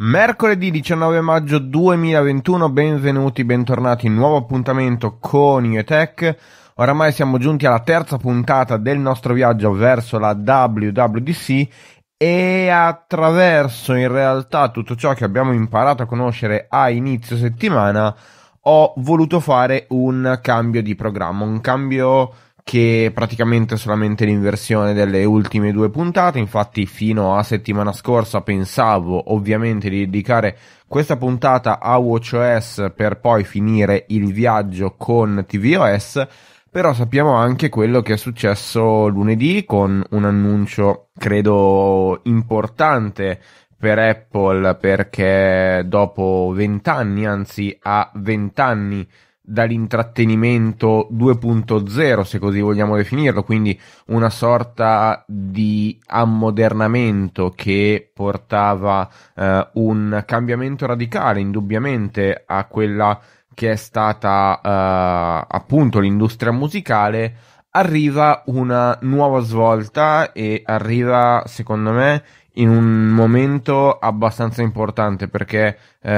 Mercoledì 19 maggio 2021, benvenuti, bentornati in nuovo appuntamento con IETech. Oramai siamo giunti alla terza puntata del nostro viaggio verso la WWDC e attraverso in realtà tutto ciò che abbiamo imparato a conoscere a inizio settimana ho voluto fare un cambio di programma, un cambio che praticamente solamente l'inversione delle ultime due puntate. Infatti, fino a settimana scorsa pensavo ovviamente di dedicare questa puntata a WatchOS per poi finire il viaggio con tvOS. Però sappiamo anche quello che è successo lunedì con un annuncio, credo, importante per Apple perché dopo vent'anni, anzi a vent'anni dall'intrattenimento 2.0, se così vogliamo definirlo, quindi una sorta di ammodernamento che portava eh, un cambiamento radicale indubbiamente a quella che è stata eh, appunto l'industria musicale, arriva una nuova svolta e arriva, secondo me, in un momento abbastanza importante perché eh,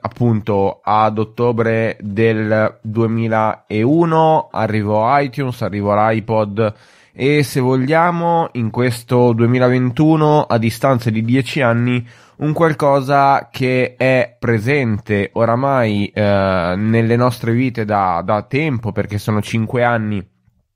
appunto ad ottobre del 2001 arrivò iTunes, arrivò l'iPod e se vogliamo in questo 2021 a distanza di 10 anni un qualcosa che è presente oramai eh, nelle nostre vite da, da tempo perché sono 5 anni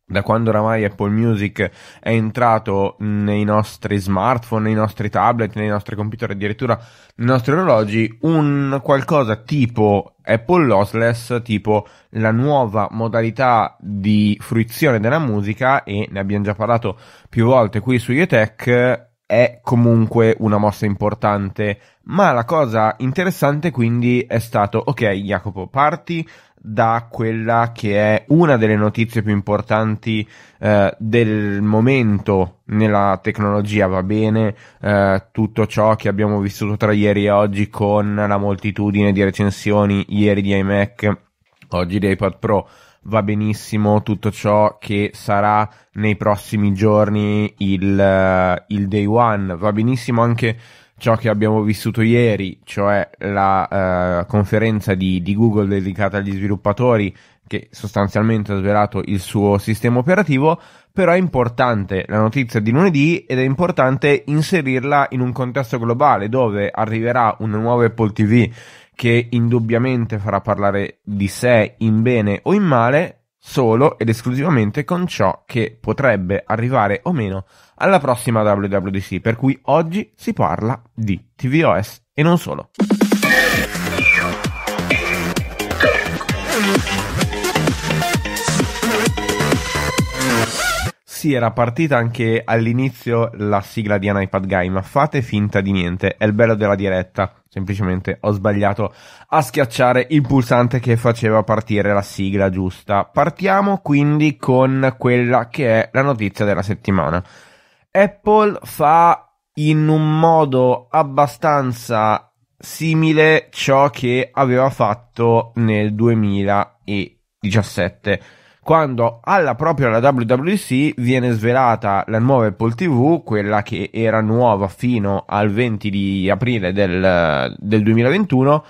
da quando oramai Apple Music è entrato nei nostri smartphone, nei nostri tablet, nei nostri computer, addirittura nei nostri orologi, un qualcosa tipo Apple Lossless, tipo la nuova modalità di fruizione della musica, e ne abbiamo già parlato più volte qui su Yotech, è comunque una mossa importante. Ma la cosa interessante quindi è stato, ok Jacopo, parti da quella che è una delle notizie più importanti eh, del momento nella tecnologia, va bene eh, tutto ciò che abbiamo vissuto tra ieri e oggi con la moltitudine di recensioni ieri di iMac, oggi di iPad Pro, va benissimo tutto ciò che sarà nei prossimi giorni il, eh, il day one, va benissimo anche ciò che abbiamo vissuto ieri, cioè la eh, conferenza di, di, Google dedicata agli sviluppatori che sostanzialmente ha svelato il suo sistema operativo, però è importante la notizia di lunedì ed è importante inserirla in un contesto globale dove arriverà una nuova Apple TV che indubbiamente farà parlare di sé in bene o in male, solo ed esclusivamente con ciò che potrebbe arrivare o meno alla prossima WWDC, per cui oggi si parla di tvOS e non solo. Sì, era partita anche all'inizio la sigla di un iPad Guy, ma fate finta di niente, è il bello della diretta. Semplicemente ho sbagliato a schiacciare il pulsante che faceva partire la sigla giusta. Partiamo quindi con quella che è la notizia della settimana. Apple fa in un modo abbastanza simile ciò che aveva fatto nel 2017 quando alla propria la WWC viene svelata la nuova Apple TV, quella che era nuova fino al 20 di aprile del, del 2021,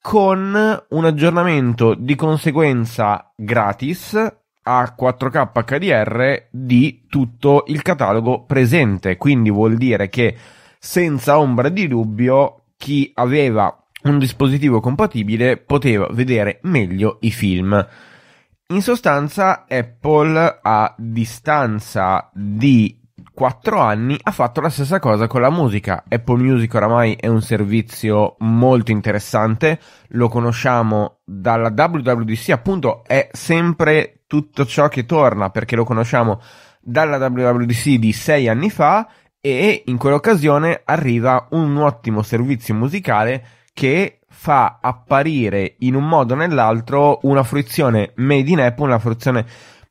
con un aggiornamento di conseguenza gratis a 4K HDR di tutto il catalogo presente. Quindi vuol dire che senza ombra di dubbio chi aveva un dispositivo compatibile poteva vedere meglio i film. In sostanza Apple a distanza di 4 anni ha fatto la stessa cosa con la musica. Apple Music oramai è un servizio molto interessante, lo conosciamo dalla WWDC, appunto è sempre tutto ciò che torna perché lo conosciamo dalla WWDC di 6 anni fa e in quell'occasione arriva un ottimo servizio musicale che fa apparire in un modo o nell'altro una fruizione made in Apple, una fruizione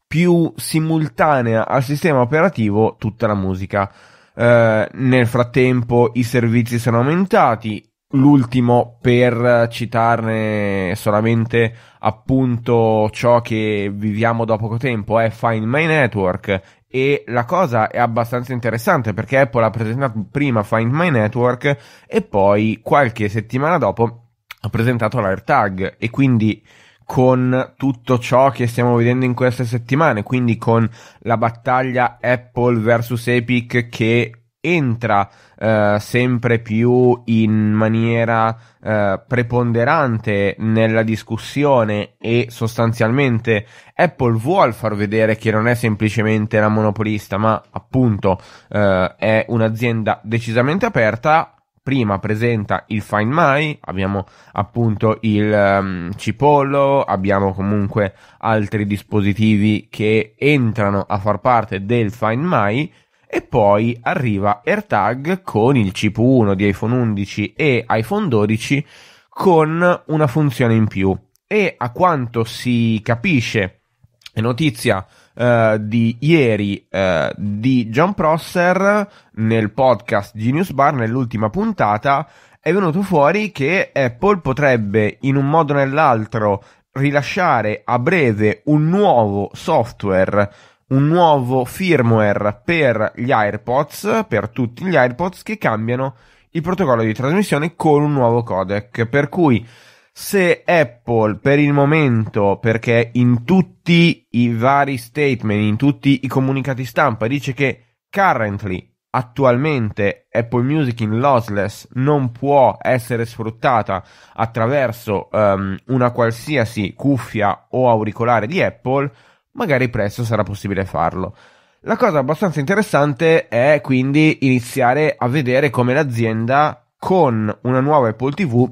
più simultanea al sistema operativo tutta la musica. Eh, nel frattempo i servizi sono aumentati, l'ultimo per citarne solamente appunto ciò che viviamo da poco tempo è Find My Network e la cosa è abbastanza interessante perché Apple ha presentato prima Find My Network e poi qualche settimana dopo ha presentato l'AirTag e quindi con tutto ciò che stiamo vedendo in queste settimane, quindi con la battaglia Apple vs Epic che entra eh, sempre più in maniera eh, preponderante nella discussione e sostanzialmente Apple vuole far vedere che non è semplicemente la monopolista, ma appunto eh, è un'azienda decisamente aperta prima presenta il Find My, abbiamo appunto il um, ehm, Cipollo, abbiamo comunque altri dispositivi che entrano a far parte del Find My e poi arriva AirTag con il chip 1 di iPhone 11 e iPhone 12 con una funzione in più e a quanto si capisce è notizia eh, di ieri uh, di John Prosser nel podcast Genius Bar, nell'ultima puntata, è venuto fuori che Apple potrebbe in un modo o nell'altro rilasciare a breve un nuovo software, un nuovo firmware per gli AirPods, per tutti gli AirPods che cambiano il protocollo di trasmissione con un nuovo codec, per cui se Apple per il momento, perché in tutti i vari statement, in tutti i comunicati stampa, dice che currently, attualmente, Apple Music in lossless non può essere sfruttata attraverso um, una qualsiasi cuffia o auricolare di Apple, magari presto sarà possibile farlo. La cosa abbastanza interessante è quindi iniziare a vedere come l'azienda con una nuova Apple TV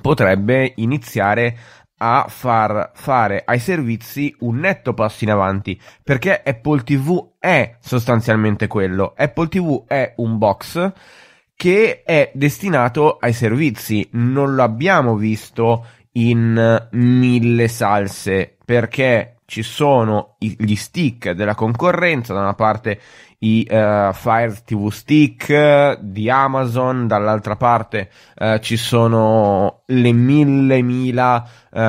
potrebbe iniziare a far fare ai servizi un netto passo in avanti perché Apple TV è sostanzialmente quello. Apple TV è un box che è destinato ai servizi. Non lo abbiamo visto in mille salse perché ci sono gli stick della concorrenza, da una parte i uh, Fire TV Stick eh, di Amazon, dall'altra parte uh, ci sono le mille mila um,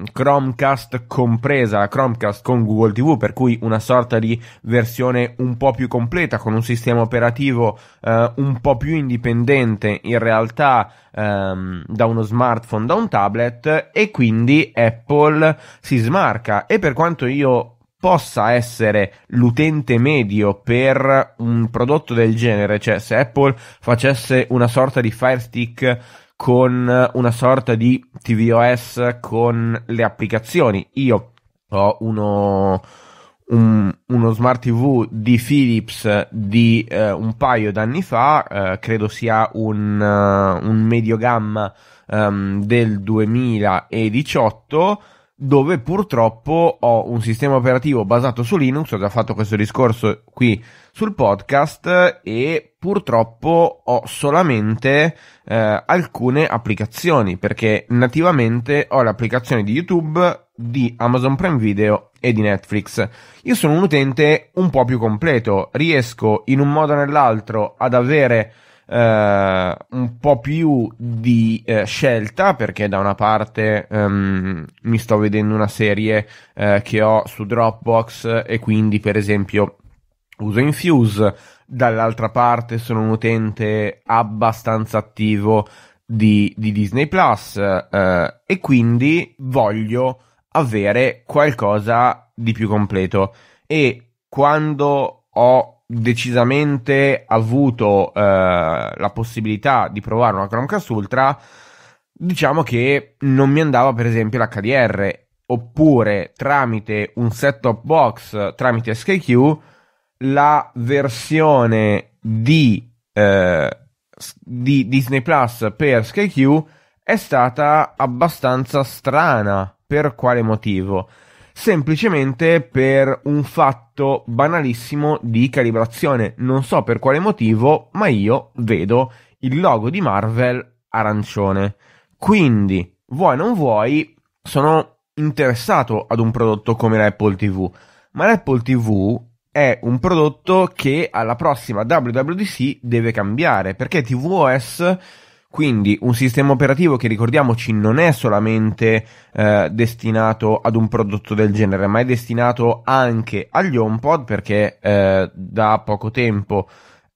ehm, Chromecast compresa Chromecast con Google TV, per cui una sorta di versione un po' più completa con un sistema operativo uh, un po' più indipendente in realtà um, da uno smartphone, da un tablet e quindi Apple si smarca e per quanto io possa essere l'utente medio per un prodotto del genere, cioè se Apple facesse una sorta di Fire Stick con una sorta di tvOS con le applicazioni. Io ho uno, un, uno smart TV di Philips di eh, un paio d'anni fa, eh, credo sia un, uh, un medio gamma um, del 2018 dove purtroppo ho un sistema operativo basato su Linux, ho già fatto questo discorso qui sul podcast e purtroppo ho solamente eh, alcune applicazioni perché nativamente ho le applicazioni di YouTube, di Amazon Prime Video e di Netflix. Io sono un utente un po' più completo, riesco in un modo o nell'altro ad avere eh, un po' più di eh, scelta perché da una parte ehm, mi sto vedendo una serie eh, che ho su Dropbox e quindi per esempio uso Infuse, dall'altra parte sono un utente abbastanza attivo di, di Disney Plus eh, e quindi voglio avere qualcosa di più completo e quando ho decisamente avuto eh, la possibilità di provare una Chromecast Ultra, diciamo che non mi andava per esempio l'HDR oppure tramite un set top box, tramite SKQ, la versione di, eh, di Disney Plus per SkyQ è stata abbastanza strana. Per quale motivo? semplicemente per un fatto banalissimo di calibrazione. Non so per quale motivo, ma io vedo il logo di Marvel arancione. Quindi, vuoi non vuoi, sono interessato ad un prodotto come l'Apple TV, ma l'Apple TV è un prodotto che alla prossima WWDC deve cambiare perché TVOS quindi un sistema operativo che ricordiamoci non è solamente eh, destinato ad un prodotto del genere, ma è destinato anche agli HomePod perché eh, da poco tempo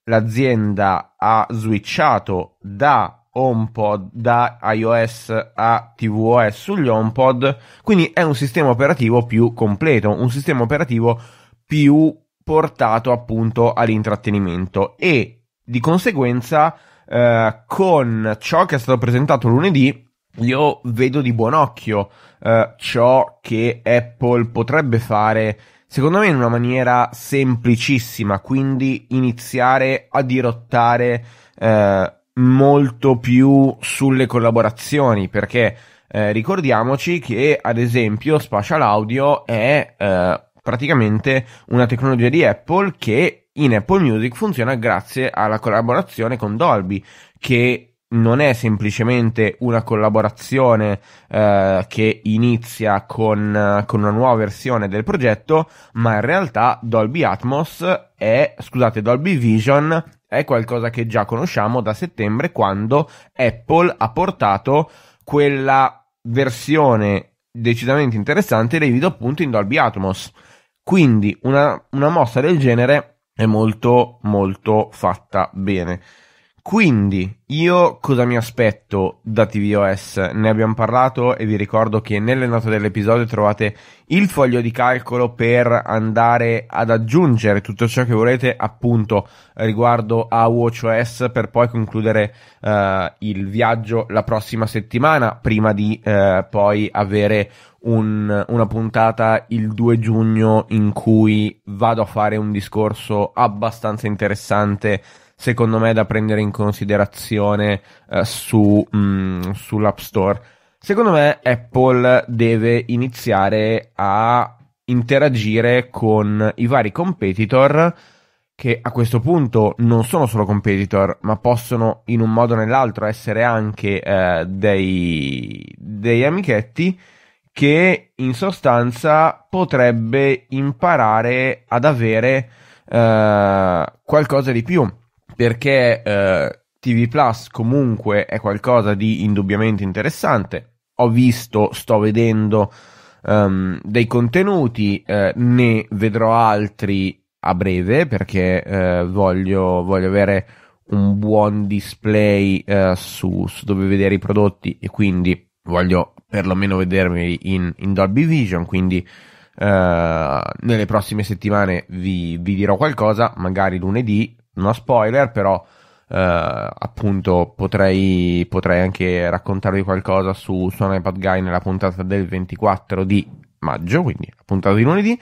l'azienda ha switchato da HomePod da iOS a tvOS sugli HomePod, quindi è un sistema operativo più completo, un sistema operativo più portato appunto all'intrattenimento e di conseguenza eh, con ciò che è stato presentato lunedì, io vedo di buon occhio eh, ciò che Apple potrebbe fare, secondo me in una maniera semplicissima, quindi iniziare a dirottare eh, molto più sulle collaborazioni, perché eh, ricordiamoci che ad esempio Spatial Audio è eh, praticamente una tecnologia di Apple che in Apple Music funziona grazie alla collaborazione con Dolby, che non è semplicemente una collaborazione eh, che inizia con, eh, con, una nuova versione del progetto, ma in realtà Dolby Atmos è, scusate, Dolby Vision è qualcosa che già conosciamo da settembre quando Apple ha portato quella versione decisamente interessante dei video appunto in Dolby Atmos. Quindi una, una mossa del genere è molto molto fatta bene. Quindi io cosa mi aspetto da tvOS? Ne abbiamo parlato e vi ricordo che nelle note dell'episodio trovate il foglio di calcolo per andare ad aggiungere tutto ciò che volete appunto riguardo a WatchOS per poi concludere eh, il viaggio la prossima settimana prima di eh, poi avere un, una puntata il 2 giugno in cui vado a fare un discorso abbastanza interessante secondo me da prendere in considerazione eh, su, mh, mm, sull'App Store. Secondo me Apple deve iniziare a interagire con i vari competitor che a questo punto non sono solo competitor, ma possono in un modo o nell'altro essere anche eh, dei, dei amichetti che in sostanza potrebbe imparare ad avere eh, qualcosa di più perché eh, TV Plus comunque è qualcosa di indubbiamente interessante. Ho visto, sto vedendo um, dei contenuti, eh, ne vedrò altri a breve perché eh, voglio, voglio, avere un buon display eh, su, su, dove vedere i prodotti e quindi voglio perlomeno vedermi in, in Dolby Vision, quindi uh, nelle prossime settimane vi, vi, dirò qualcosa, magari lunedì, no spoiler, però uh, appunto potrei, potrei, anche raccontarvi qualcosa su, su iPad Guy nella puntata del 24 di maggio, quindi la puntata di lunedì.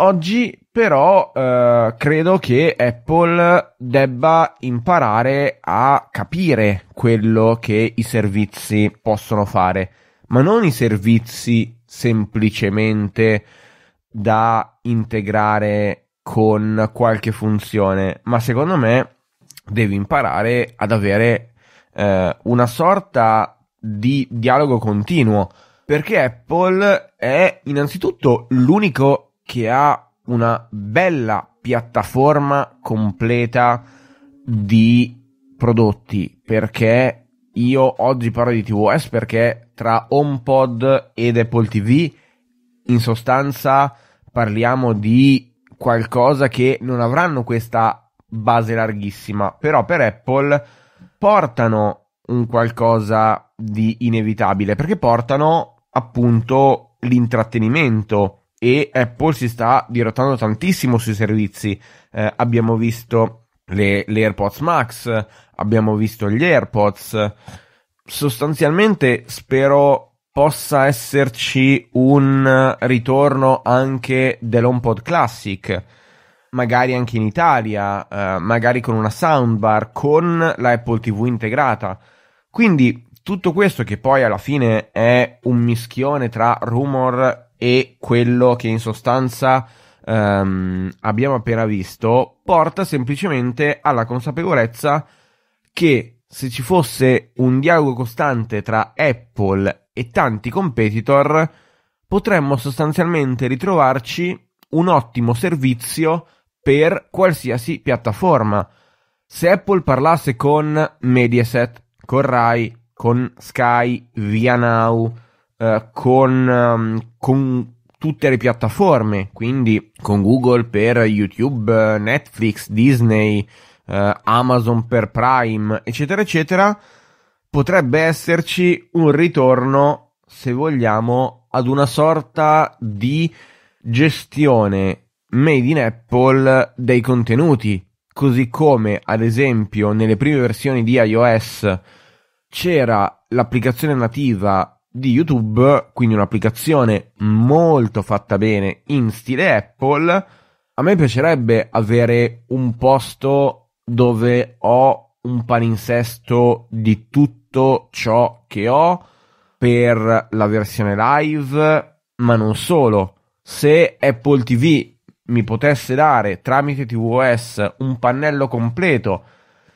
Oggi però eh, credo che Apple debba imparare a capire quello che i servizi possono fare ma non i servizi semplicemente da integrare con qualche funzione, ma secondo me devi imparare ad avere eh, una sorta di dialogo continuo, perché Apple è innanzitutto l'unico che ha una bella piattaforma completa di prodotti, perché io oggi parlo di tvOS perché tra HomePod ed Apple TV in sostanza parliamo di qualcosa che non avranno questa base larghissima, però per Apple portano un qualcosa di inevitabile perché portano appunto l'intrattenimento e Apple si sta dirottando tantissimo sui servizi. Eh, abbiamo visto le, le AirPods Max, abbiamo visto gli AirPods. Sostanzialmente spero possa esserci un ritorno anche dell'HomePod Classic, magari anche in Italia, eh, magari con una soundbar, con l'Apple TV integrata. Quindi tutto questo che poi alla fine è un mischione tra rumor e quello che in sostanza ehm, abbiamo appena visto, porta semplicemente alla consapevolezza che se ci fosse un dialogo costante tra Apple e tanti competitor, potremmo sostanzialmente ritrovarci un ottimo servizio per qualsiasi piattaforma. Se Apple parlasse con Mediaset, con Rai, con Sky, Via Now, eh, con, um, con tutte le piattaforme, quindi con Google per YouTube, Netflix, Disney, eh, Amazon per Prime, eccetera, eccetera, potrebbe esserci un ritorno, se vogliamo, ad una sorta di gestione made in Apple dei contenuti, così come ad esempio nelle prime versioni di iOS c'era l'applicazione nativa di YouTube, quindi un'applicazione molto fatta bene in stile Apple. A me piacerebbe avere un posto dove ho un palinsesto di tutto ciò che ho per la versione live, ma non solo. Se Apple TV mi potesse dare tramite tvOS un pannello completo,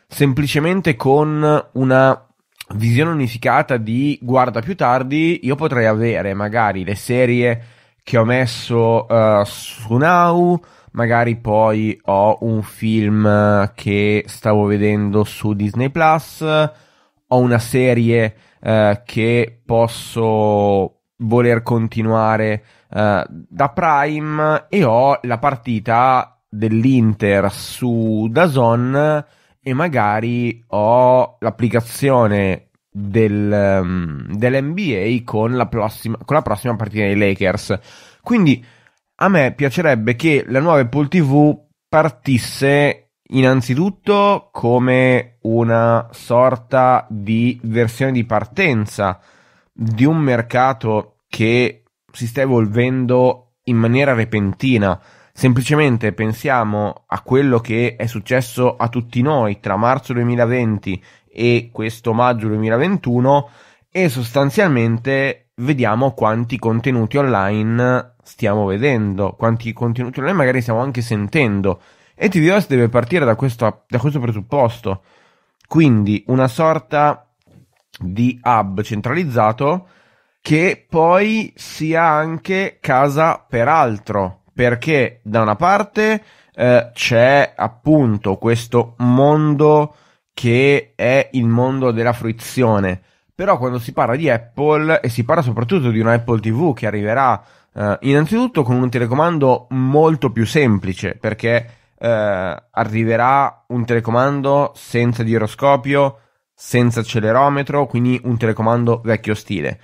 semplicemente con una visione unificata di guarda più tardi, io potrei avere magari le serie che ho messo uh, su Now, magari poi ho un film eh, che stavo vedendo su Disney Plus, ho una serie eh, che posso voler continuare eh, da Prime e ho la partita dell'Inter su Dazon e magari ho l'applicazione del, ehm, dell'NBA con la, prossima, con la prossima partita dei Lakers. Quindi a me piacerebbe che la nuova Apple TV partisse innanzitutto come una sorta di versione di partenza di un mercato che si sta evolvendo in maniera repentina. Semplicemente pensiamo a quello che è successo a tutti noi tra marzo 2020 e questo maggio 2021 e sostanzialmente vediamo quanti contenuti online stiamo vedendo, quanti contenuti noi magari stiamo anche sentendo. E TVOS deve partire da questo, da questo presupposto. Quindi una sorta di hub centralizzato che poi sia anche casa per altro, perché da una parte eh, c'è appunto questo mondo che è il mondo della fruizione, però quando si parla di Apple e si parla soprattutto di una Apple TV che arriverà Uh, innanzitutto con un telecomando molto più semplice perché uh, arriverà un telecomando senza giroscopio, senza accelerometro, quindi un telecomando vecchio stile.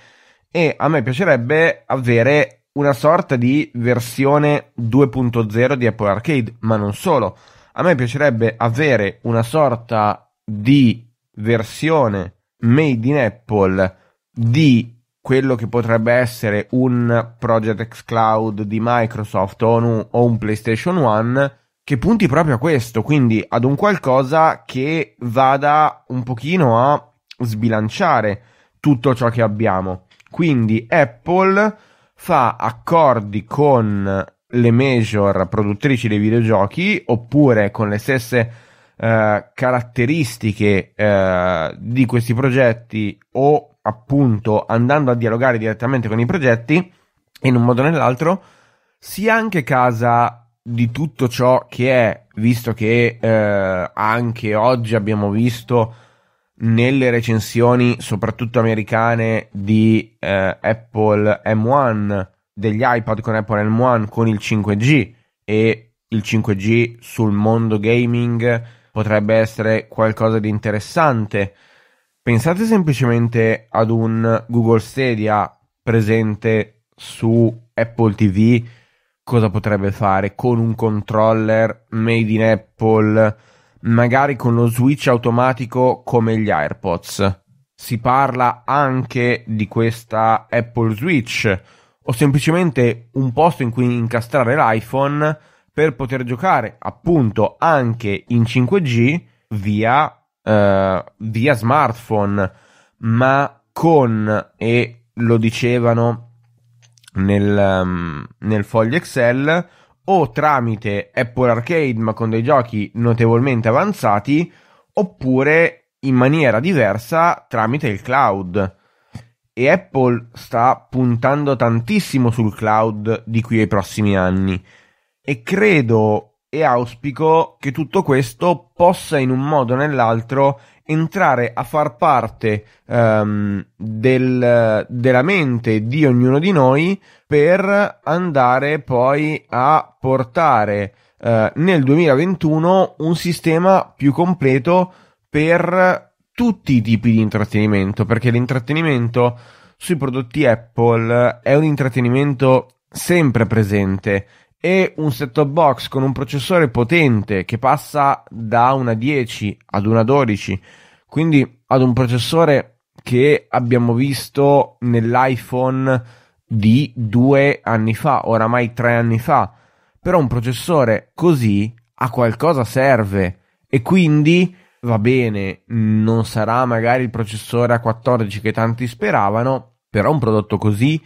E a me piacerebbe avere una sorta di versione 2.0 di Apple Arcade, ma non solo. A me piacerebbe avere una sorta di versione made in Apple di quello che potrebbe essere un Project X Cloud di Microsoft o un, o un PlayStation One che punti proprio a questo, quindi ad un qualcosa che vada un pochino a sbilanciare tutto ciò che abbiamo. Quindi Apple fa accordi con le major produttrici dei videogiochi oppure con le stesse eh, caratteristiche eh, di questi progetti o appunto andando a dialogare direttamente con i progetti, in un modo o nell'altro, sia anche casa di tutto ciò che è, visto che eh, anche oggi abbiamo visto nelle recensioni, soprattutto americane, di eh, Apple M1, degli iPad con Apple M1 con il 5G e il 5G sul mondo gaming potrebbe essere qualcosa di interessante Pensate semplicemente ad un Google Stadia presente su Apple TV, cosa potrebbe fare con un controller made in Apple, magari con lo switch automatico come gli AirPods. Si parla anche di questa Apple Switch o semplicemente un posto in cui incastrare l'iPhone per poter giocare appunto anche in 5G via eh, via smartphone, ma con, e lo dicevano nel, um, nel foglio Excel, o tramite Apple Arcade, ma con dei giochi notevolmente avanzati, oppure in maniera diversa tramite il cloud. E Apple sta puntando tantissimo sul cloud di qui ai prossimi anni. E credo e auspico che tutto questo possa in un modo o nell'altro entrare a far parte um, del, della mente di ognuno di noi per andare poi a portare uh, nel 2021 un sistema più completo per tutti i tipi di intrattenimento, perché l'intrattenimento sui prodotti Apple è un intrattenimento sempre presente e un set-top box con un processore potente che passa da una 10 ad una 12, quindi ad un processore che abbiamo visto nell'iPhone di due anni fa, oramai tre anni fa. Però un processore così a qualcosa serve e quindi va bene, non sarà magari il processore a 14 che tanti speravano, però un prodotto così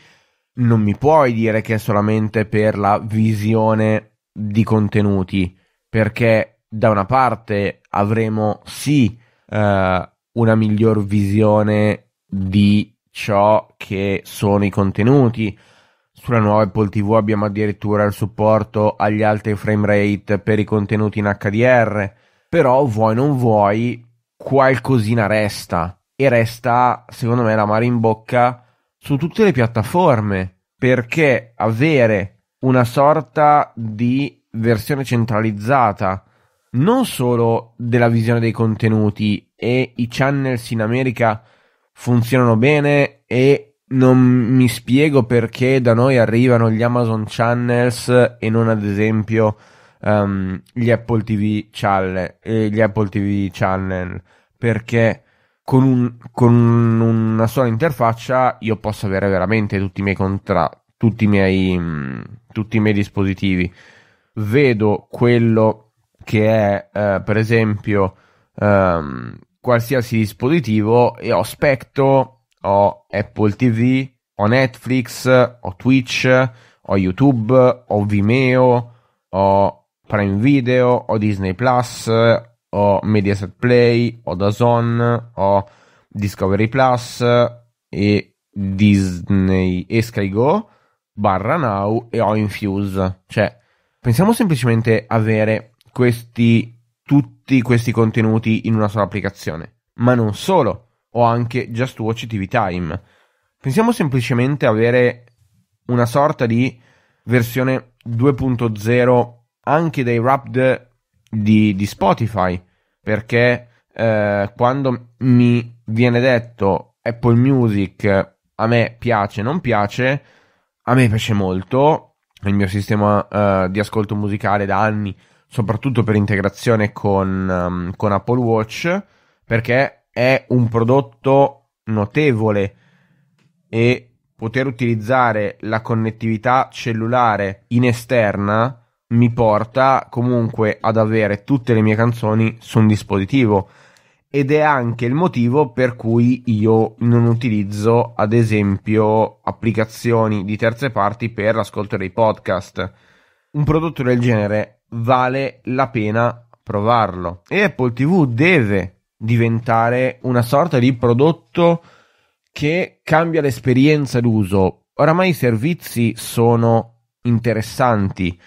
non mi puoi dire che è solamente per la visione di contenuti, perché da una parte avremo sì eh, una miglior visione di ciò che sono i contenuti. Sulla nuova Apple TV abbiamo addirittura il supporto agli alti frame rate per i contenuti in HDR, però vuoi non vuoi qualcosina resta e resta secondo me la mare in bocca su tutte le piattaforme perché avere una sorta di versione centralizzata non solo della visione dei contenuti e i channels in America funzionano bene e non mi spiego perché da noi arrivano gli Amazon Channels e non ad esempio um, gli Apple TV Channel, eh, gli Apple TV Channel perché con, un, con una sola interfaccia io posso avere veramente tutti i miei contratti, tutti, i, miei, mm, tutti i miei dispositivi. Vedo quello che è, eh, per esempio, ehm, qualsiasi dispositivo e ho Spectro, ho Apple TV, ho Netflix, ho Twitch, ho YouTube, ho Vimeo, ho Prime Video, ho Disney Plus, ho Mediaset Play, ho Dazon, ho Discovery Plus e Disney e Sky Go barra Now e ho Infuse. Cioè, pensiamo semplicemente avere questi, tutti questi contenuti in una sola applicazione. Ma non solo, ho anche Just Watch TV Time. Pensiamo semplicemente avere una sorta di versione 2.0 anche dei Wrapped di, di Spotify, perché eh, quando mi viene detto Apple Music a me piace, non piace, a me piace molto, il mio sistema eh, di ascolto musicale da anni, soprattutto per integrazione con, um, con Apple Watch, perché è un prodotto notevole e poter utilizzare la connettività cellulare in esterna mi porta comunque ad avere tutte le mie canzoni su un dispositivo ed è anche il motivo per cui io non utilizzo ad esempio applicazioni di terze parti per l'ascolto dei podcast. Un prodotto del genere vale la pena provarlo e Apple TV deve diventare una sorta di prodotto che cambia l'esperienza d'uso. Oramai i servizi sono interessanti,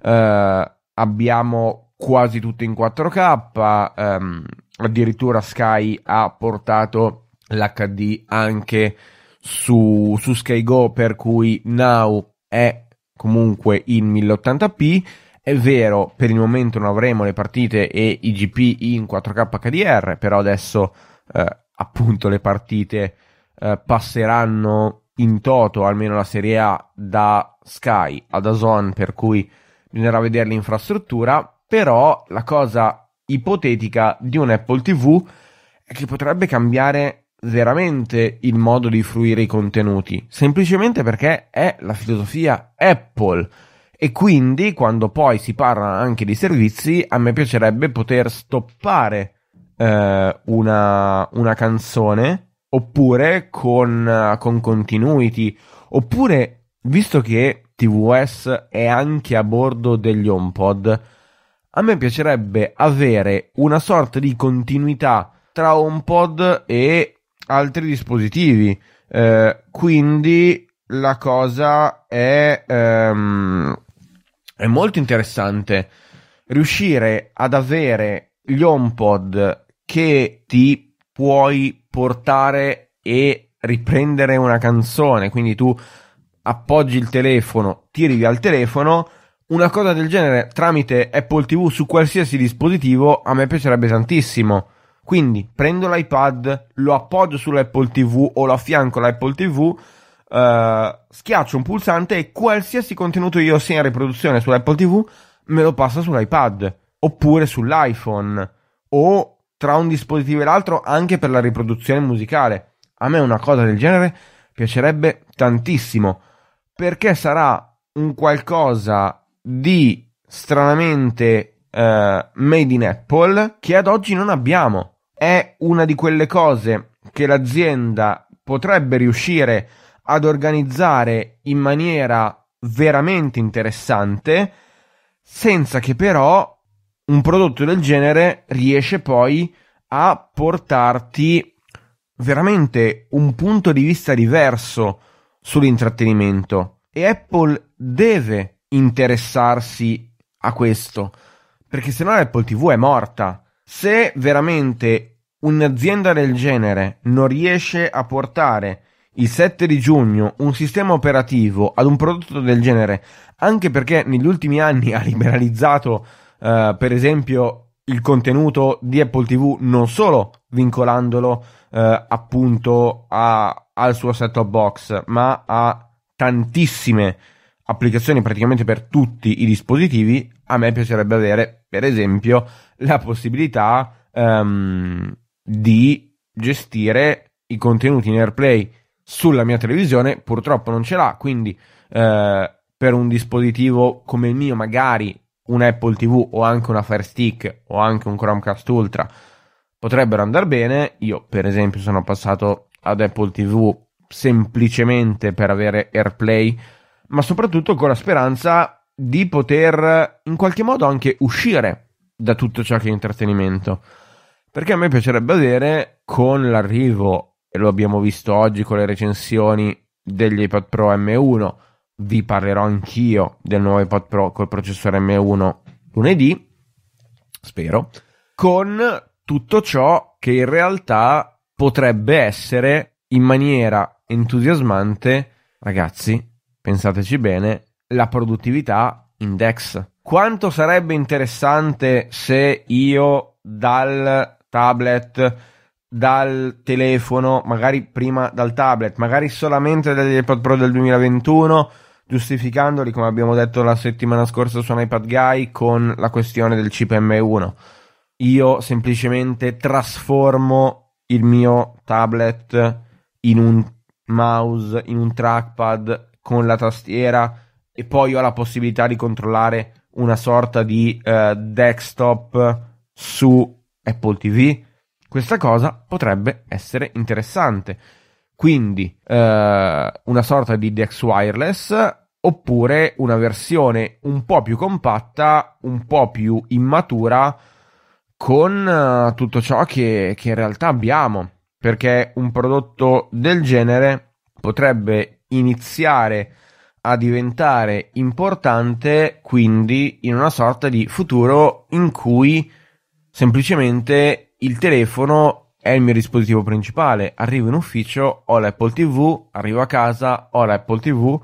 eh, abbiamo quasi tutto in 4K, ehm, addirittura Sky ha portato l'HD anche su, su Sky Go, per cui Now è comunque in 1080p. È vero, per il momento non avremo le partite e i GP in 4K HDR, però adesso eh, appunto le partite eh, passeranno in toto, almeno la Serie A, da Sky ad Azon, per cui bisognerà vedere l'infrastruttura, però la cosa ipotetica di un Apple TV è che potrebbe cambiare veramente il modo di fruire i contenuti, semplicemente perché è la filosofia Apple. E quindi, quando poi si parla anche di servizi, a me piacerebbe poter stoppare eh, una, una, canzone, oppure con, eh, con continuity, oppure, visto che tvOS è anche a bordo degli HomePod, a me piacerebbe avere una sorta di continuità tra HomePod e altri dispositivi. Eh, quindi la cosa è, ehm, è molto interessante. Riuscire ad avere gli HomePod che ti puoi portare e riprendere una canzone, quindi tu appoggi il telefono, tiri via il telefono, una cosa del genere tramite Apple TV su qualsiasi dispositivo a me piacerebbe tantissimo. Quindi prendo l'iPad, lo appoggio sull'Apple TV o lo affianco all'Apple TV, eh, schiaccio un pulsante e qualsiasi contenuto io sia in riproduzione sull'Apple TV me lo passa sull'iPad oppure sull'iPhone o tra un dispositivo e l'altro anche per la riproduzione musicale. A me una cosa del genere piacerebbe tantissimo perché sarà un qualcosa di stranamente uh, made in Apple che ad oggi non abbiamo. È una di quelle cose che l'azienda potrebbe riuscire ad organizzare in maniera veramente interessante, senza che però un prodotto del genere riesce poi a portarti veramente un punto di vista diverso sull'intrattenimento e Apple deve interessarsi a questo perché se no Apple TV è morta. Se veramente un'azienda del genere non riesce a portare il 7 di giugno un sistema operativo ad un prodotto del genere, anche perché negli ultimi anni ha liberalizzato eh, per esempio il contenuto di Apple TV non solo vincolandolo eh, appunto a al suo set-top box, ma ha tantissime applicazioni praticamente per tutti i dispositivi, a me piacerebbe avere, per esempio, la possibilità um, di gestire i contenuti in AirPlay sulla mia televisione. Purtroppo non ce l'ha, quindi eh, per un dispositivo come il mio, magari un Apple TV o anche una Fire Stick o anche un Chromecast Ultra potrebbero andare bene. Io, per esempio, sono passato ad Apple TV semplicemente per avere AirPlay, ma soprattutto con la speranza di poter in qualche modo anche uscire da tutto ciò che è intrattenimento. Perché a me piacerebbe avere con l'arrivo, e lo abbiamo visto oggi con le recensioni degli iPad Pro M1, vi parlerò anch'io del nuovo iPad Pro col processore M1 lunedì, spero, con tutto ciò che in realtà potrebbe essere in maniera entusiasmante, ragazzi, pensateci bene, la produttività index. Quanto sarebbe interessante se io dal tablet, dal telefono, magari prima dal tablet, magari solamente dagli dall'iPad Pro del 2021, giustificandoli come abbiamo detto la settimana scorsa su un iPad Guy con la questione del chip M1. Io semplicemente trasformo il mio tablet in un mouse, in un trackpad con la tastiera e poi ho la possibilità di controllare una sorta di eh, desktop su Apple TV. Questa cosa potrebbe essere interessante. Quindi eh, una sorta di DeX wireless oppure una versione un po' più compatta, un po' più immatura con eh, tutto ciò che, che in realtà abbiamo, perché un prodotto del genere potrebbe iniziare a diventare importante quindi in una sorta di futuro in cui semplicemente il telefono è il mio dispositivo principale, arrivo in ufficio, ho l'Apple TV, arrivo a casa, ho l'Apple TV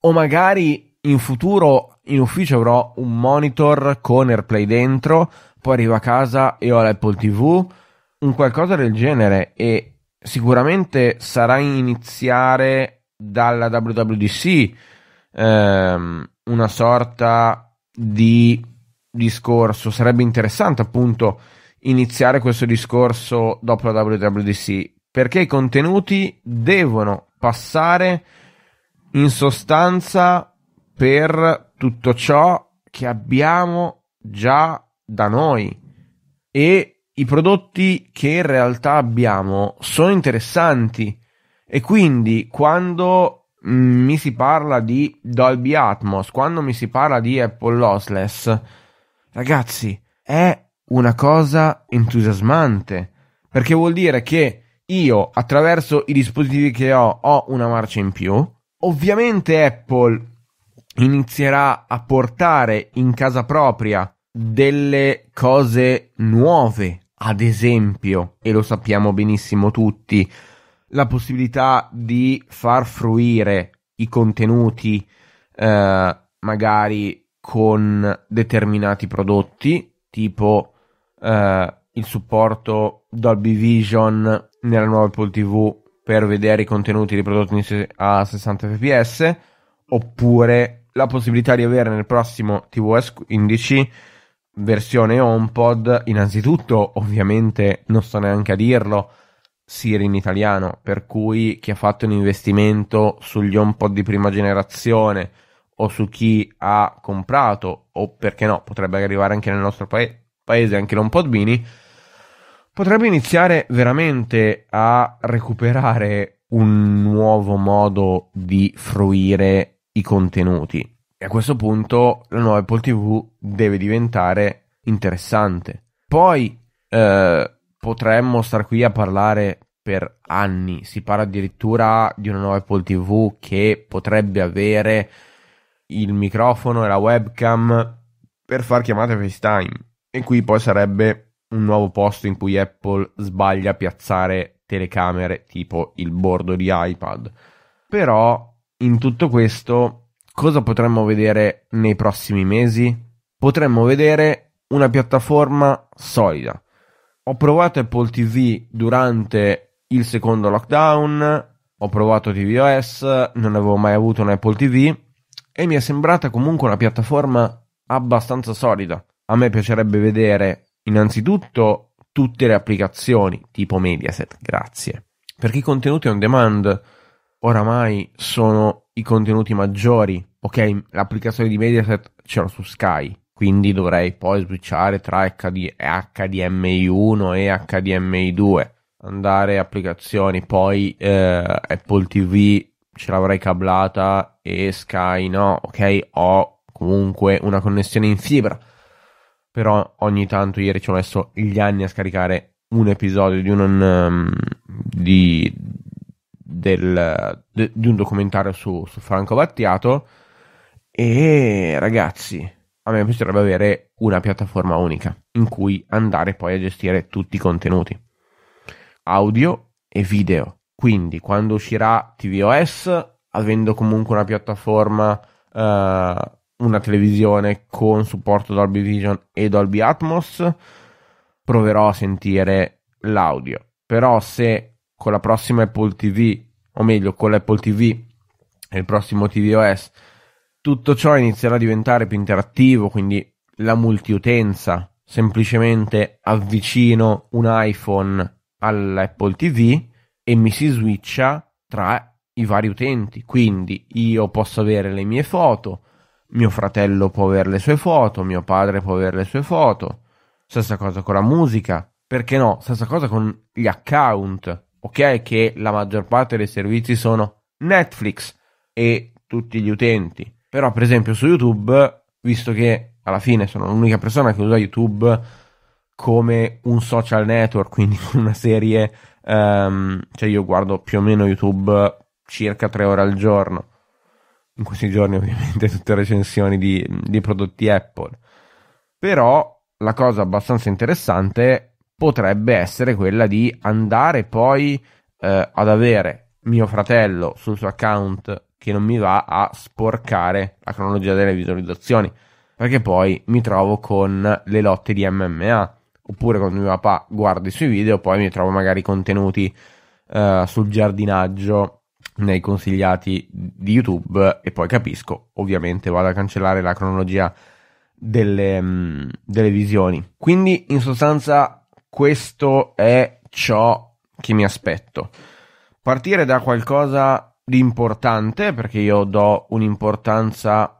o magari in futuro in ufficio avrò un monitor con AirPlay dentro, poi arrivo a casa e ho l'Apple TV, un qualcosa del genere e sicuramente sarà iniziare dalla WWDC ehm, una sorta di discorso, sarebbe interessante appunto iniziare questo discorso dopo la WWDC perché i contenuti devono passare in sostanza per tutto ciò che abbiamo già da noi e i prodotti che in realtà abbiamo sono interessanti e quindi quando mm, mi si parla di Dolby Atmos, quando mi si parla di Apple Lossless, ragazzi, è una cosa entusiasmante perché vuol dire che io attraverso i dispositivi che ho ho una marcia in più. Ovviamente Apple inizierà a portare in casa propria delle cose nuove, ad esempio, e lo sappiamo benissimo tutti, la possibilità di far fruire i contenuti eh, magari con determinati prodotti, tipo eh, il supporto Dolby Vision nella nuova Apple TV per vedere i contenuti riprodotti a 60 fps, oppure la possibilità di avere nel prossimo TVS 15 versione HomePod, innanzitutto ovviamente non sto neanche a dirlo, Siri in italiano, per cui chi ha fatto un investimento sugli HomePod di prima generazione o su chi ha comprato o perché no, potrebbe arrivare anche nel nostro pa- paese anche l'HomePod mini, potrebbe iniziare veramente a recuperare un nuovo modo di fruire i contenuti e a questo punto la nuova Apple TV deve diventare interessante. Poi eh, potremmo star qui a parlare per anni. Si parla addirittura di una nuova Apple TV che potrebbe avere il microfono e la webcam per far chiamate FaceTime. E qui poi sarebbe un nuovo posto in cui Apple sbaglia a piazzare telecamere tipo il bordo di iPad. Però in tutto questo Cosa potremmo vedere nei prossimi mesi? Potremmo vedere una piattaforma solida. Ho provato Apple TV durante il secondo lockdown, ho provato tvOS, non avevo mai avuto un Apple TV e mi è sembrata comunque una piattaforma abbastanza solida. A me piacerebbe vedere innanzitutto tutte le applicazioni tipo Mediaset, grazie, perché i contenuti on demand oramai sono i contenuti maggiori. Ok, l'applicazione di Mediaset c'era su Sky, quindi dovrei poi switchare tra HD, HDMI1 e HDMI2. Andare applicazioni, poi eh, Apple TV ce l'avrei cablata e Sky no, ok, ho comunque una connessione in fibra. Però ogni tanto ieri ci ho messo gli anni a scaricare un episodio di un um, di del, de, di un documentario su, su Franco Battiato e ragazzi a me piacerebbe avere una piattaforma unica in cui andare poi a gestire tutti i contenuti audio e video quindi quando uscirà TVOS avendo comunque una piattaforma uh, una televisione con supporto Dolby Vision e Dolby Atmos proverò a sentire l'audio però se con la prossima Apple TV, o meglio con l'Apple TV e il prossimo tvOS, tutto ciò inizierà a diventare più interattivo, quindi la multiutenza, semplicemente avvicino un iPhone all'Apple TV e mi si switcha tra i vari utenti, quindi io posso avere le mie foto, mio fratello può avere le sue foto, mio padre può avere le sue foto, stessa cosa con la musica, perché no, stessa cosa con gli account, Ok che la maggior parte dei servizi sono Netflix e tutti gli utenti, però per esempio su YouTube, visto che alla fine sono l'unica persona che usa YouTube come un social network, quindi una serie, um, cioè io guardo più o meno YouTube circa 3 ore al giorno, in questi giorni ovviamente tutte recensioni di, di prodotti Apple, però la cosa abbastanza interessante potrebbe essere quella di andare poi eh, ad avere mio fratello sul suo account che non mi va a sporcare la cronologia delle visualizzazioni perché poi mi trovo con le lotte di MMA oppure quando mio papà guarda i suoi video poi mi trovo magari contenuti eh, sul giardinaggio nei consigliati di YouTube e poi capisco, ovviamente vado a cancellare la cronologia delle, mm, delle visioni. Quindi in sostanza questo è ciò che mi aspetto. Partire da qualcosa di importante, perché io do un'importanza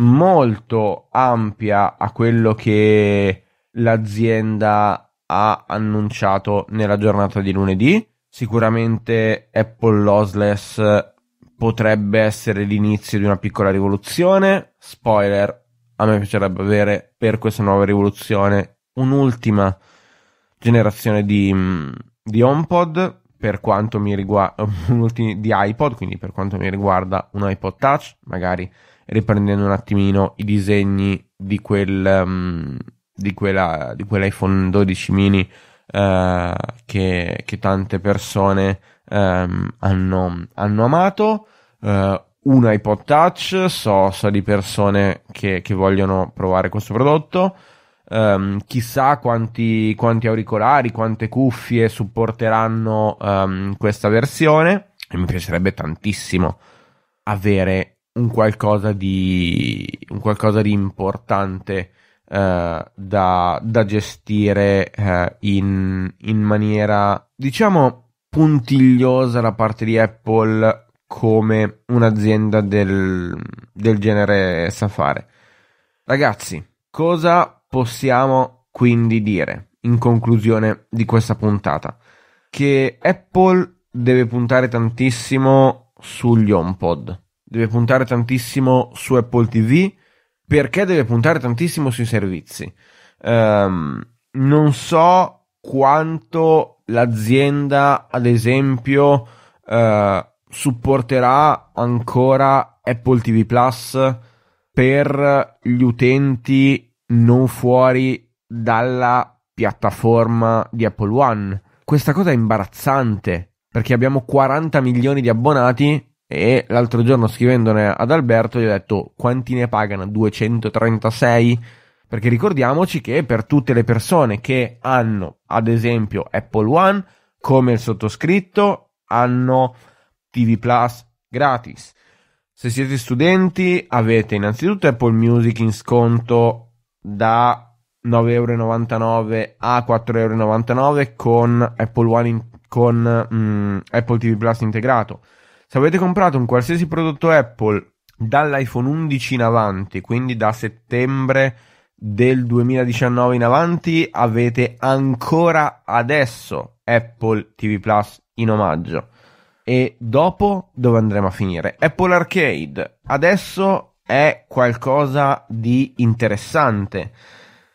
molto ampia a quello che l'azienda ha annunciato nella giornata di lunedì. Sicuramente Apple Lossless potrebbe essere l'inizio di una piccola rivoluzione. Spoiler, a me piacerebbe avere per questa nuova rivoluzione un'ultima rivoluzione generazione di, mm, di HomePod, per quanto mi riguarda, di iPod, quindi per quanto mi riguarda un iPod Touch, magari riprendendo un attimino i disegni di, quel, um, di, quella, di quell'iPhone 12 mini uh, che, che, tante persone um, hanno, hanno, amato. Uh, un iPod Touch, so, so di persone che, che vogliono provare questo prodotto um, chissà quanti, quanti, auricolari, quante cuffie supporteranno um, questa versione e mi piacerebbe tantissimo avere un qualcosa di, un qualcosa di importante uh, da, da, gestire uh, in, in maniera, diciamo, puntigliosa da parte di Apple come un'azienda del, del genere sa fare. Ragazzi, cosa Possiamo quindi dire, in conclusione di questa puntata, che Apple deve puntare tantissimo sugli HomePod, deve puntare tantissimo su Apple TV, perché deve puntare tantissimo sui servizi. Um, non so quanto l'azienda, ad esempio, uh, supporterà ancora Apple TV Plus per gli utenti non fuori dalla piattaforma di Apple One. Questa cosa è imbarazzante perché abbiamo 40 milioni di abbonati e l'altro giorno scrivendone ad Alberto gli ho detto quanti ne pagano? 236? Perché ricordiamoci che per tutte le persone che hanno ad esempio Apple One, come il sottoscritto, hanno TV Plus gratis. Se siete studenti avete innanzitutto Apple Music in sconto da 9,99€ a 4,99€ con Apple One in, con mm, Apple TV Plus integrato. Se avete comprato un qualsiasi prodotto Apple dall'iPhone 11 in avanti, quindi da settembre del 2019 in avanti, avete ancora adesso Apple TV Plus in omaggio. E dopo dove andremo a finire? Apple Arcade. Adesso è qualcosa di interessante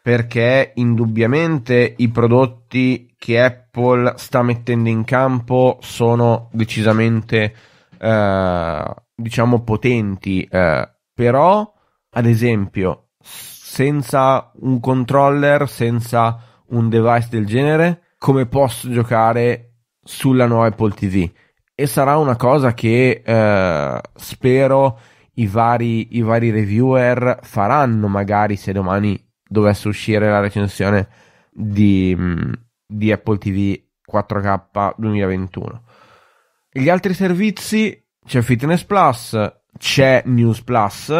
perché indubbiamente i prodotti che Apple sta mettendo in campo sono decisamente eh, diciamo potenti eh, però ad esempio senza un controller senza un device del genere come posso giocare sulla nuova Apple TV e sarà una cosa che eh, spero i vari, i vari reviewer faranno magari se domani dovesse uscire la recensione di, mm, di Apple TV 4K 2021. Gli altri servizi c'è Fitness Plus, c'è News Plus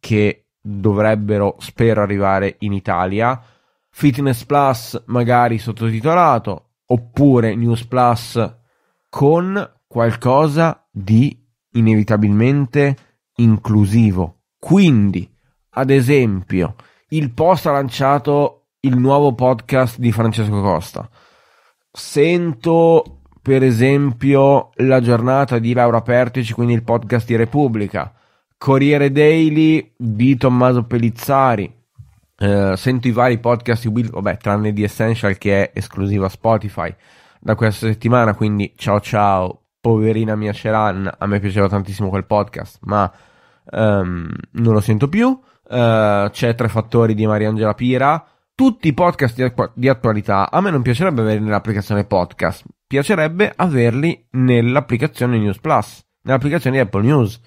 che dovrebbero spero arrivare in Italia, Fitness Plus magari sottotitolato oppure News Plus con qualcosa di inevitabilmente inclusivo. Quindi, ad esempio, il post ha lanciato il nuovo podcast di Francesco Costa. Sento, per esempio, la giornata di Laura Pertici, quindi il podcast di Repubblica. Corriere Daily di Tommaso Pellizzari. Eh, sento i vari podcast di Will, vabbè, tranne di Essential che è esclusiva Spotify da questa settimana. Quindi, ciao ciao, poverina mia Ceran. A me piaceva tantissimo quel podcast, ma um, non lo sento più. Uh, c'è Tre Fattori di Mariangela Pira. Tutti i podcast di, di attualità. A me non piacerebbe averli nell'applicazione podcast. Piacerebbe averli nell'applicazione News Plus, nell'applicazione di Apple News.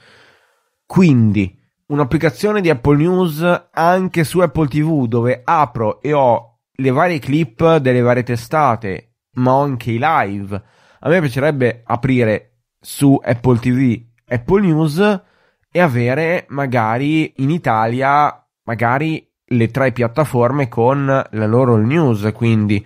Quindi, un'applicazione di Apple News anche su Apple TV dove apro e ho le varie clip delle varie testate, ma ho anche i live. A me piacerebbe aprire su Apple TV Apple News e avere magari in Italia magari le tre piattaforme con la loro news, quindi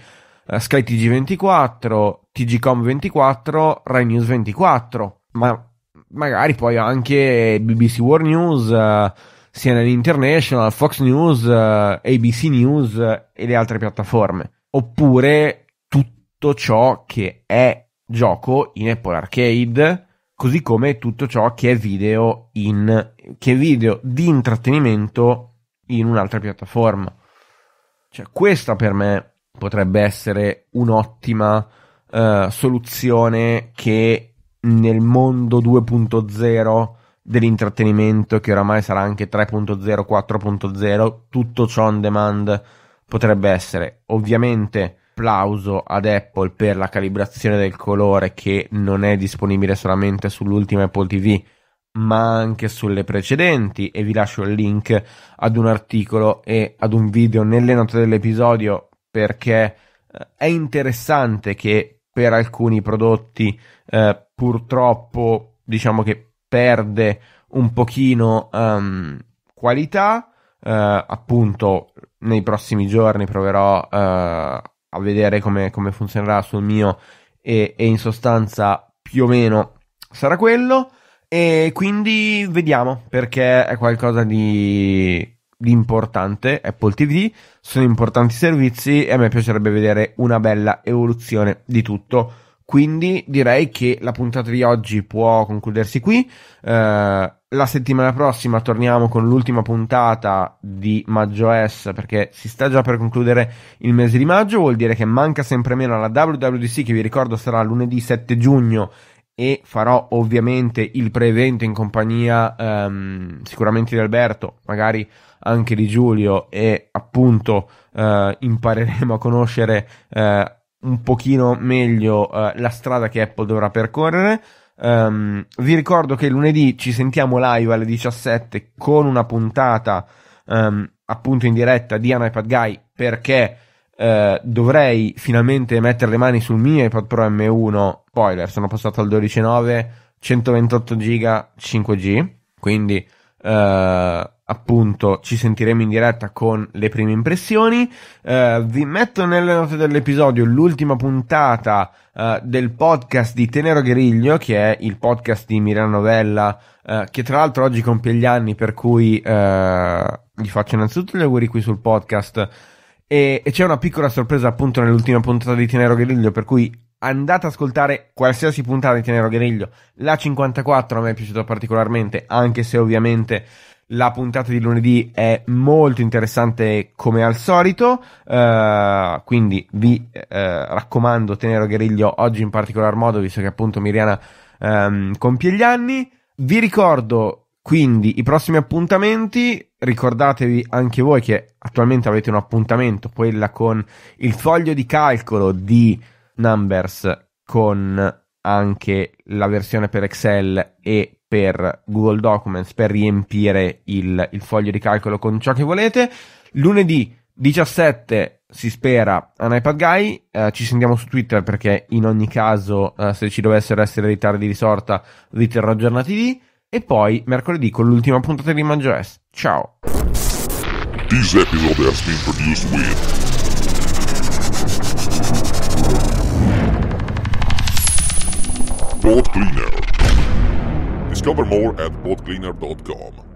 eh, Sky TG24, TGcom24, Rai News 24, ma magari poi anche BBC World News, eh, CNN International, Fox News, eh, ABC News e le altre piattaforme. Oppure tutto ciò che è gioco in Apple Arcade così come tutto ciò che è video, in, che è video di intrattenimento in un'altra piattaforma. Cioè, questa per me potrebbe essere un'ottima uh, soluzione che nel mondo 2.0 dell'intrattenimento, che oramai sarà anche 3.0, 4.0, tutto ciò on demand potrebbe essere. Ovviamente applauso ad Apple per la calibrazione del colore che non è disponibile solamente sull'ultima Apple TV ma anche sulle precedenti e vi lascio il link ad un articolo e ad un video nelle note dell'episodio perché eh, è interessante che per alcuni prodotti eh, purtroppo diciamo che perde un pochino um, qualità eh, appunto nei prossimi giorni proverò eh, a vedere come, come funzionerà sul mio e, e, in sostanza più o meno sarà quello e quindi vediamo perché è qualcosa di, di importante Apple TV sono importanti servizi e a me piacerebbe vedere una bella evoluzione di tutto quindi direi che la puntata di oggi può concludersi qui. Eh, la settimana prossima torniamo con l'ultima puntata di Maggio S perché si sta già per concludere il mese di maggio, vuol dire che manca sempre meno la WWDC che vi ricordo sarà lunedì 7 giugno e farò ovviamente il pre-evento in compagnia ehm, sicuramente di Alberto, magari anche di Giulio e appunto eh, impareremo a conoscere eh, un pochino meglio eh, la strada che Apple dovrà percorrere. Um, vi ricordo che lunedì ci sentiamo live alle 17 con una puntata um, appunto in diretta di An iPad Guy perché uh, dovrei finalmente mettere le mani sul mio iPad Pro M1 spoiler sono passato al 12.9 128 giga, 5G quindi uh, appunto ci sentiremo in diretta con le prime impressioni. Uh, vi metto nelle note dell'episodio l'ultima puntata uh, del podcast di Tenero Gueriglio, che è il podcast di Milano Novella, uh, eh, che tra l'altro oggi compie gli anni, per cui gli faccio innanzitutto gli auguri qui sul podcast. E, e c'è una piccola sorpresa appunto nell'ultima puntata di Tenero Gueriglio, per cui andate ad ascoltare qualsiasi puntata di Tenero Gueriglio. La 54 a me è piaciuta particolarmente, anche se ovviamente la puntata di lunedì è molto interessante come al solito, eh, quindi vi eh, raccomando Tenero Guerriglio oggi in particolar modo, visto che appunto Miriana ehm, compie gli anni. Vi ricordo quindi i prossimi appuntamenti, ricordatevi anche voi che attualmente avete un appuntamento, quella con il foglio di calcolo di Numbers con anche la versione per Excel e per Google Documents per riempire il, il foglio di calcolo con ciò che volete. Lunedì 17 si spera un iPad Guy, eh, ci sentiamo su Twitter perché in ogni caso eh, se ci dovessero essere ritardi di sorta vi terrò aggiornati lì e poi mercoledì con l'ultima puntata di Mangio S. Ciao! This episode has been produced with Board Cleaner Discover more at botcleaner.com.